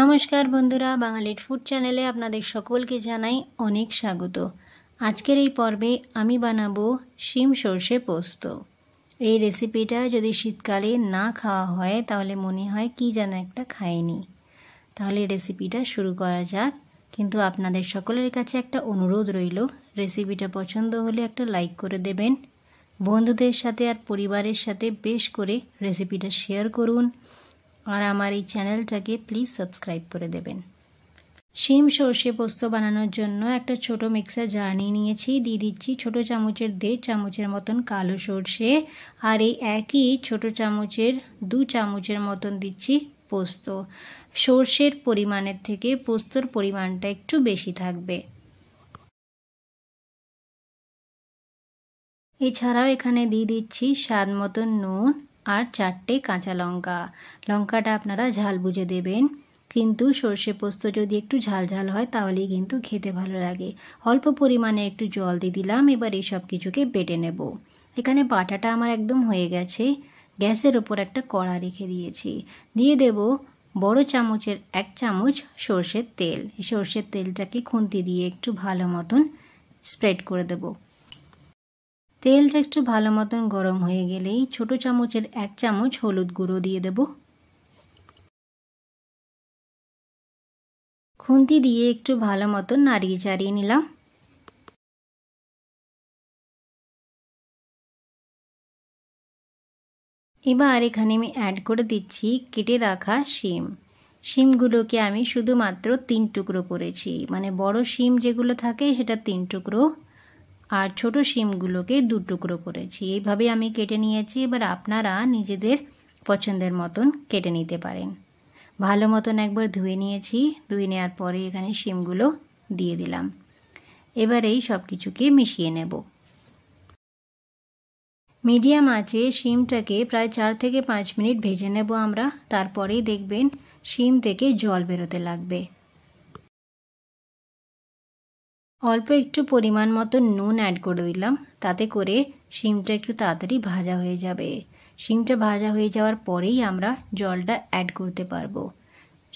নমস্কার বন্ধুরা বাঙালির ফুড চ্যানেলে আপনাদের সকলকে জানাই অনেক স্বাগত আজকের এই পর্বে আমি বানাবো শিম সর্ষে পোস্ত এই রেসিপিটা যদি শীতকালে না খাওয়া হয় তাহলে মনে হয় কি যেন একটা খায়নি তাহলে রেসিপিটা শুরু করা যাক কিন্তু আপনাদের সকলের কাছে একটা অনুরোধ রইল রেসিপিটা পছন্দ হলে একটা লাইক করে দেবেন বন্ধুদের সাথে আর পরিবারের সাথে বেশ করে রেসিপিটা শেয়ার করুন আর আমার এই চ্যানেলটাকে প্লিজ সাবস্ক্রাইব করে দেবেন শিম সর্ষে পোস্ত বানানোর জন্য একটা ছোট মিক্সার জার নিয়ে নিয়েছি দিয়ে দিচ্ছি ছোট চামচের দেড় চামচের মতন কালো সর্ষে আর এই একই ছোট চামচের দু চামচের মতন দিচ্ছি পোস্ত সর্ষের পরিমাণের থেকে পোস্তর পরিমাণটা একটু বেশি থাকবে এছাড়াও এখানে দিয়ে দিচ্ছি স্বাদ মতন নুন আর চারটে কাঁচা লঙ্কা লঙ্কাটা আপনারা ঝাল বুঝে দেবেন কিন্তু সর্ষে পোস্ত যদি একটু ঝাল ঝাল হয় তাহলেই কিন্তু খেতে ভালো লাগে অল্প পরিমাণে একটু জল দিয়ে দিলাম এবার এই সব কিছুকে বেটে নেব এখানে বাটাটা আমার একদম হয়ে গেছে গ্যাসের ওপর একটা কড়া রেখে দিয়েছি দিয়ে দেব বড় চামচের এক চামচ সর্ষের তেল সর্ষের তেলটাকে খুন্তি দিয়ে একটু ভালো মতন স্প্রেড করে দেবো তেলটা একটু ভালো মতন গরম হয়ে গেলেই ছোট চামচের এক চামচ হলুদ গুঁড়ো দিয়ে দেব খুন্তি দিয়ে একটু ভালো মতন নাড়িয়ে চাড়িয়ে নিলাম এবার এখানে আমি অ্যাড করে দিচ্ছি কেটে রাখা শিম শিমগুলোকে আমি শুধুমাত্র তিন টুকরো করেছি মানে বড় শিম যেগুলো থাকে সেটা তিন টুকরো আর ছোট শিমগুলোকে দু টুকরো করেছি এইভাবে আমি কেটে নিয়েছি এবার আপনারা নিজেদের পছন্দের মতন কেটে নিতে পারেন ভালো মতন একবার ধুয়ে নিয়েছি ধুয়ে নেওয়ার পরে এখানে শিমগুলো দিয়ে দিলাম এবার এই সব কিছুকে মিশিয়ে নেব মিডিয়াম আছে শিমটাকে প্রায় চার থেকে পাঁচ মিনিট ভেজে নেব আমরা তারপরেই দেখবেন শিম থেকে জল বেরোতে লাগবে অল্প একটু পরিমাণ মতো নুন অ্যাড করে দিলাম তাতে করে শিমটা একটু তাড়াতাড়ি ভাজা হয়ে যাবে শিমটা ভাজা হয়ে যাওয়ার পরেই আমরা জলটা অ্যাড করতে পারবো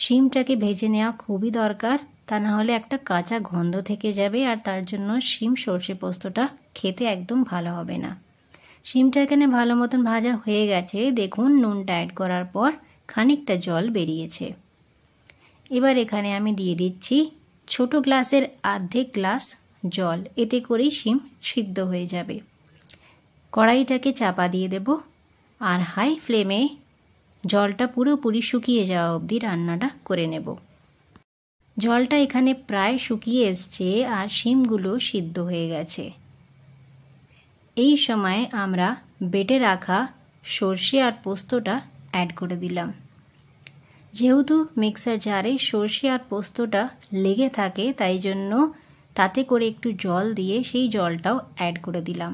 শিমটাকে ভেজে নেওয়া খুবই দরকার তা না হলে একটা কাঁচা গন্ধ থেকে যাবে আর তার জন্য শিম সর্ষে পোস্তটা খেতে একদম ভালো হবে না শিমটা এখানে ভালো মতন ভাজা হয়ে গেছে দেখুন নুনটা অ্যাড করার পর খানিকটা জল বেরিয়েছে এবার এখানে আমি দিয়ে দিচ্ছি ছোট গ্লাসের আর্ধেক গ্লাস জল এতে করেই শিম সিদ্ধ হয়ে যাবে কড়াইটাকে চাপা দিয়ে দেব আর হাই ফ্লেমে জলটা পুরোপুরি শুকিয়ে যাওয়া অবধি রান্নাটা করে নেব জলটা এখানে প্রায় শুকিয়ে এসছে আর শিমগুলো সিদ্ধ হয়ে গেছে এই সময় আমরা বেটে রাখা সর্ষে আর পোস্তটা অ্যাড করে দিলাম যেহেতু মিক্সার জারে সর্ষে আর পোস্তটা লেগে থাকে তাই জন্য তাতে করে একটু জল দিয়ে সেই জলটাও অ্যাড করে দিলাম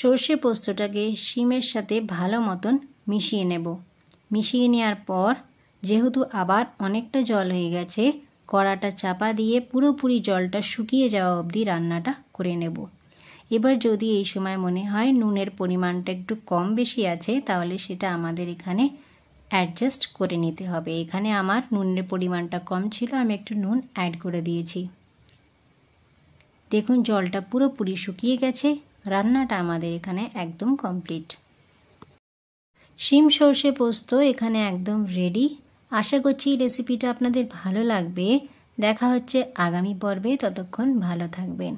সর্ষে পোস্তটাকে শিমের সাথে ভালো মতন মিশিয়ে নেব মিশিয়ে নেওয়ার পর যেহেতু আবার অনেকটা জল হয়ে গেছে কড়াটা চাপা দিয়ে পুরোপুরি জলটা শুকিয়ে যাওয়া অবধি রান্নাটা করে নেব এবার যদি এই সময় মনে হয় নুনের পরিমাণটা একটু কম বেশি আছে তাহলে সেটা আমাদের এখানে অ্যাডজাস্ট করে নিতে হবে এখানে আমার নুনের পরিমাণটা কম ছিল আমি একটু নুন অ্যাড করে দিয়েছি দেখুন জলটা পুরোপুরি শুকিয়ে গেছে রান্নাটা আমাদের এখানে একদম কমপ্লিট শিম সর্ষে পোস্ত এখানে একদম রেডি আশা করছি রেসিপিটা আপনাদের ভালো লাগবে দেখা হচ্ছে আগামী পর্বে ততক্ষণ ভালো থাকবেন